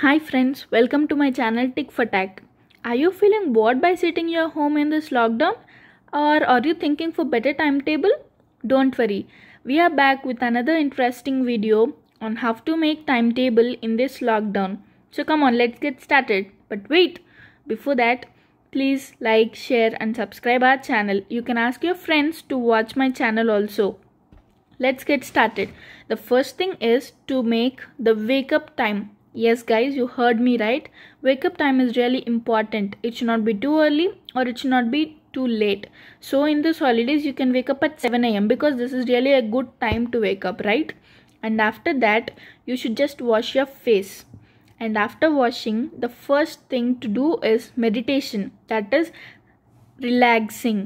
Hi friends, welcome to my channel Tick for Tech. Are you feeling bored by sitting your home in this lockdown or are you thinking for better timetable? Don't worry. We are back with another interesting video on how to make timetable in this lockdown. So come on, let's get started. But wait, before that, please like, share and subscribe our channel. You can ask your friends to watch my channel also. Let's get started. The first thing is to make the wake up time Yes guys, you heard me right. Wake up time is really important. It should not be too early or it should not be too late. So in this holidays you can wake up at 7 am because this is really a good time to wake up, right? And after that you should just wash your face. And after washing, the first thing to do is meditation. That is relaxing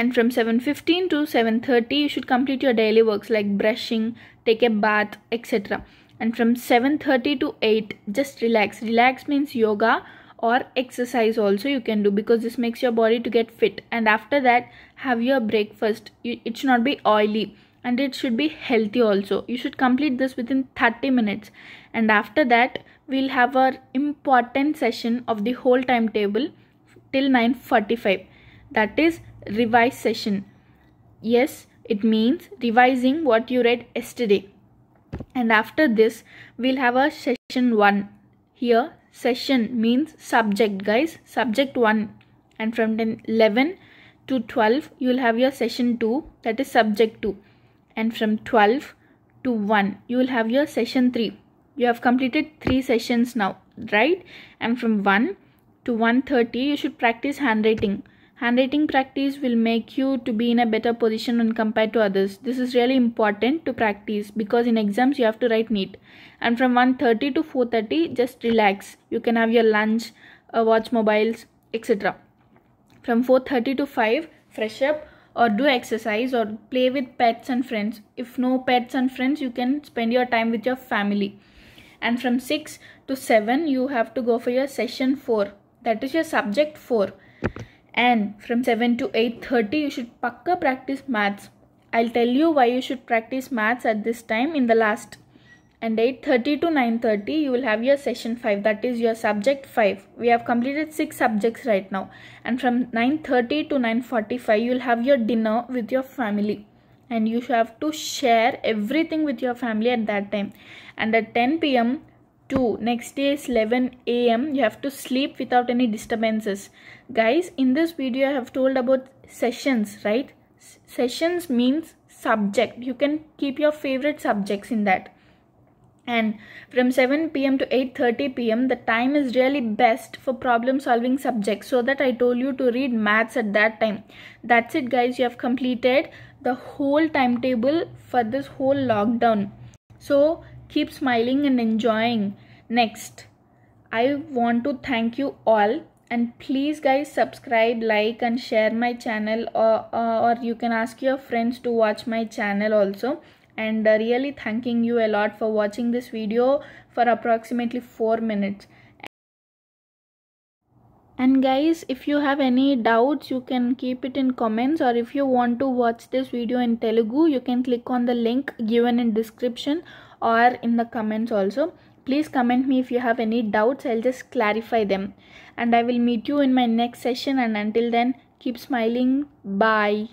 and from 7:15 to 7:30 you should complete your daily works like brushing take a bath etc and from 7.30 to 8 just relax relax means yoga or exercise also you can do because this makes your body to get fit and after that have your breakfast it should not be oily and it should be healthy also you should complete this within 30 minutes and after that we'll have our important session of the whole timetable till 9:45 that is revise session yes it means revising what you read yesterday and after this we'll have a session 1 here session means subject guys subject 1 and from 10, 11 to 12 you'll have your session 2 that is subject 2 and from 12 to 1 you will have your session 3 you have completed 3 sessions now right and from 1 to 130 you should practice handwriting handwriting practice will make you to be in a better position when compared to others this is really important to practice because in exams you have to write neat and from 1.30 to 4.30 just relax you can have your lunch uh, watch mobiles etc from 4.30 to 5 fresh up or do exercise or play with pets and friends if no pets and friends you can spend your time with your family and from 6 to 7 you have to go for your session 4 that is your subject 4 and from 7 to 8.30 you should pakka practice maths. I'll tell you why you should practice maths at this time in the last and 8.30 to 9.30 you will have your session 5 that is your subject 5 we have completed 6 subjects right now and from 9.30 to 9.45 you will have your dinner with your family and you have to share everything with your family at that time and at 10 pm 2 next day is 11 a.m you have to sleep without any disturbances guys in this video i have told about sessions right S sessions means subject you can keep your favorite subjects in that and from 7 pm to 8:30 pm the time is really best for problem solving subjects so that i told you to read maths at that time that's it guys you have completed the whole timetable for this whole lockdown so Keep smiling and enjoying. Next, I want to thank you all and please guys subscribe like and share my channel or, uh, or you can ask your friends to watch my channel also and uh, really thanking you a lot for watching this video for approximately 4 minutes and guys if you have any doubts you can keep it in comments or if you want to watch this video in Telugu you can click on the link given in description or in the comments also please comment me if you have any doubts i'll just clarify them and i will meet you in my next session and until then keep smiling bye